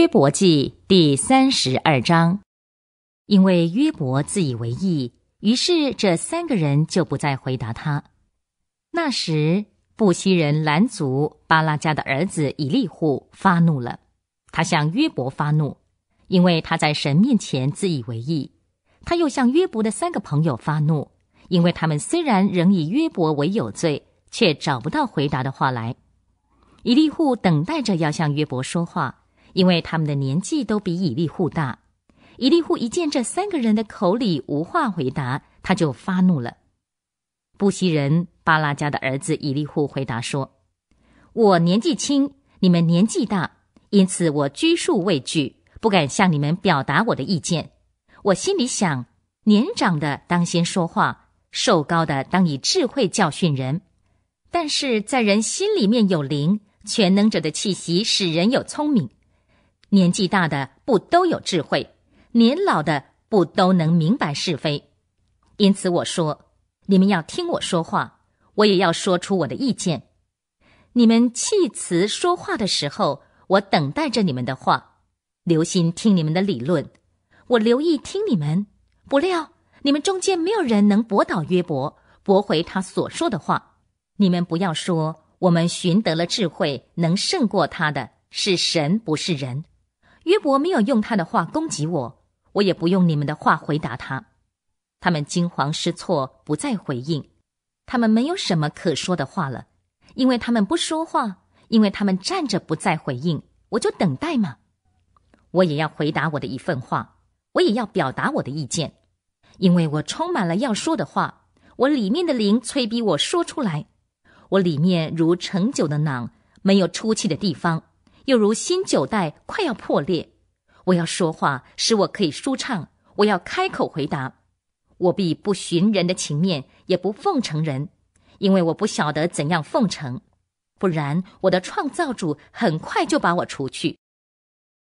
约伯记第三十二章，因为约伯自以为意，于是这三个人就不再回答他。那时，布西人兰族巴拉家的儿子以利户发怒了，他向约伯发怒，因为他在神面前自以为意。他又向约伯的三个朋友发怒，因为他们虽然仍以约伯为有罪，却找不到回答的话来。以利户等待着要向约伯说话。因为他们的年纪都比以利户大，以利户一见这三个人的口里无话回答，他就发怒了。布希人巴拉家的儿子以利户回答说：“我年纪轻，你们年纪大，因此我拘束畏惧，不敢向你们表达我的意见。我心里想，年长的当先说话，瘦高的当以智慧教训人。但是在人心里面有灵，全能者的气息使人有聪明。”年纪大的不都有智慧，年老的不都能明白是非，因此我说，你们要听我说话，我也要说出我的意见。你们弃辞说话的时候，我等待着你们的话，留心听你们的理论，我留意听你们。不料你们中间没有人能驳倒约伯，驳回他所说的话。你们不要说，我们寻得了智慧，能胜过他的是神，不是人。约伯没有用他的话攻击我，我也不用你们的话回答他。他们惊慌失措，不再回应。他们没有什么可说的话了，因为他们不说话，因为他们站着不再回应。我就等待嘛。我也要回答我的一份话，我也要表达我的意见，因为我充满了要说的话。我里面的灵催逼我说出来，我里面如盛酒的囊，没有出气的地方。又如新酒袋快要破裂，我要说话，使我可以舒畅；我要开口回答，我必不寻人的情面，也不奉承人，因为我不晓得怎样奉承，不然我的创造主很快就把我除去。